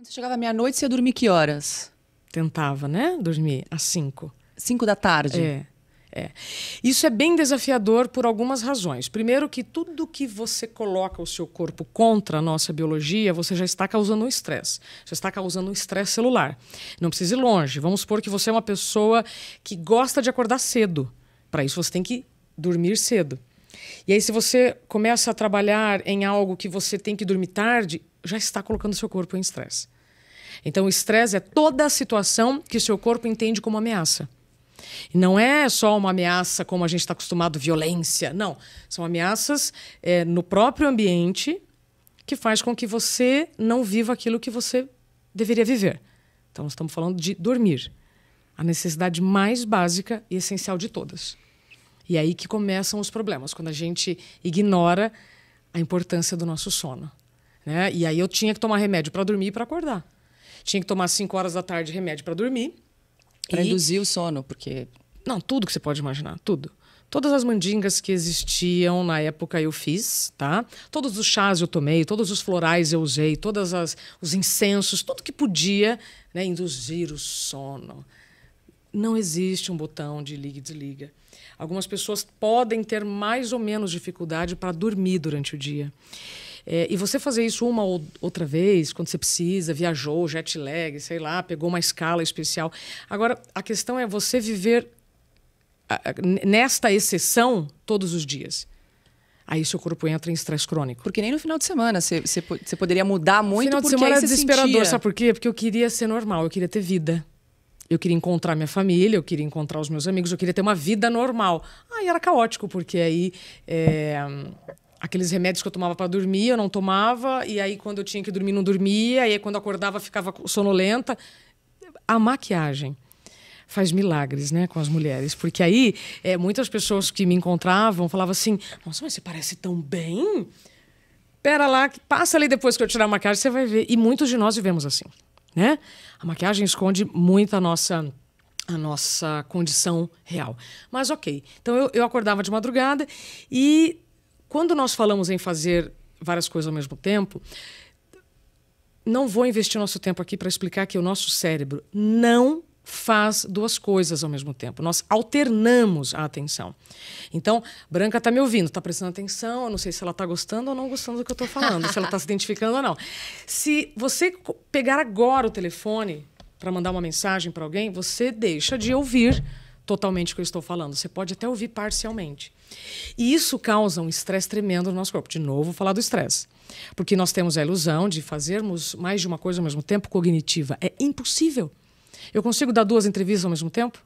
Quando você chegava meia-noite, você ia dormir que horas? Tentava, né? Dormir às cinco. Cinco da tarde? É. É. Isso é bem desafiador por algumas razões. Primeiro, que tudo que você coloca o seu corpo contra a nossa biologia, você já está causando um estresse. Já está causando um estresse celular. Não precisa ir longe. Vamos supor que você é uma pessoa que gosta de acordar cedo. Para isso, você tem que dormir cedo. E aí, se você começa a trabalhar em algo que você tem que dormir tarde, já está colocando seu corpo em estresse. Então, o estresse é toda a situação que seu corpo entende como ameaça. E não é só uma ameaça como a gente está acostumado, violência. Não. São ameaças é, no próprio ambiente que faz com que você não viva aquilo que você deveria viver. Então, nós estamos falando de dormir. A necessidade mais básica e essencial de todas. E é aí que começam os problemas, quando a gente ignora a importância do nosso sono. Né? E aí eu tinha que tomar remédio para dormir e para acordar. Tinha que tomar 5 horas da tarde remédio para dormir. Para e... induzir o sono, porque. Não, tudo que você pode imaginar, tudo. Todas as mandingas que existiam na época eu fiz, tá? Todos os chás eu tomei, todos os florais eu usei, todos os incensos, tudo que podia né, induzir o sono. Não existe um botão de liga e desliga. Algumas pessoas podem ter mais ou menos dificuldade para dormir durante o dia. É, e você fazer isso uma ou outra vez, quando você precisa, viajou, jet lag, sei lá, pegou uma escala especial. Agora, a questão é você viver nesta exceção todos os dias aí seu corpo entra em estresse crônico. Porque nem no final de semana você, poderia mudar muito. Final de semana é desesperador, sentia. sabe por quê? Porque eu queria ser normal, eu queria ter vida. Eu queria encontrar minha família, eu queria encontrar os meus amigos, eu queria ter uma vida normal. Aí ah, era caótico, porque aí é, aqueles remédios que eu tomava para dormir, eu não tomava, e aí quando eu tinha que dormir, não dormia, e aí quando acordava, ficava sonolenta. A maquiagem faz milagres, né, com as mulheres, porque aí é, muitas pessoas que me encontravam falavam assim: "Nossa, mas você parece tão bem". Pera lá, passa ali depois que eu tirar a maquiagem, você vai ver. E muitos de nós vivemos assim, né? A maquiagem esconde muito a nossa a nossa condição real. Mas ok. Então eu, eu acordava de madrugada e quando nós falamos em fazer várias coisas ao mesmo tempo, não vou investir nosso tempo aqui para explicar que o nosso cérebro não faz duas coisas ao mesmo tempo. Nós alternamos a atenção. Então, Branca está me ouvindo, está prestando atenção, eu não sei se ela está gostando ou não gostando do que eu estou falando, se ela está se identificando ou não. Se você pegar agora o telefone para mandar uma mensagem para alguém, você deixa de ouvir totalmente o que eu estou falando. Você pode até ouvir parcialmente. E isso causa um estresse tremendo no nosso corpo. De novo, vou falar do estresse. Porque nós temos a ilusão de fazermos mais de uma coisa ao mesmo tempo cognitiva. É impossível. Eu consigo dar duas entrevistas ao mesmo tempo?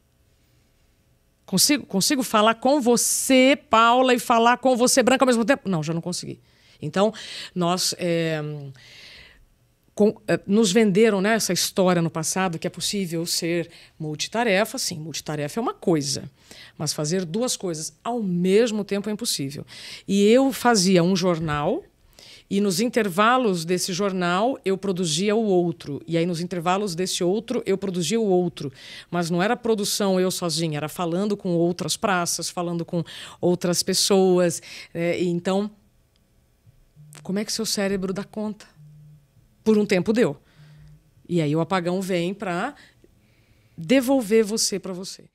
Consigo, consigo falar com você, Paula, e falar com você, Branca, ao mesmo tempo? Não, já não consegui. Então, nós. É com, eh, nos venderam né, essa história no passado que é possível ser multitarefa. Sim, multitarefa é uma coisa, mas fazer duas coisas ao mesmo tempo é impossível. E eu fazia um jornal. E nos intervalos desse jornal eu produzia o outro. E aí nos intervalos desse outro eu produzia o outro. Mas não era produção eu sozinha, era falando com outras praças, falando com outras pessoas. É, então, como é que seu cérebro dá conta? por um tempo deu. E aí o apagão vem para devolver você para você.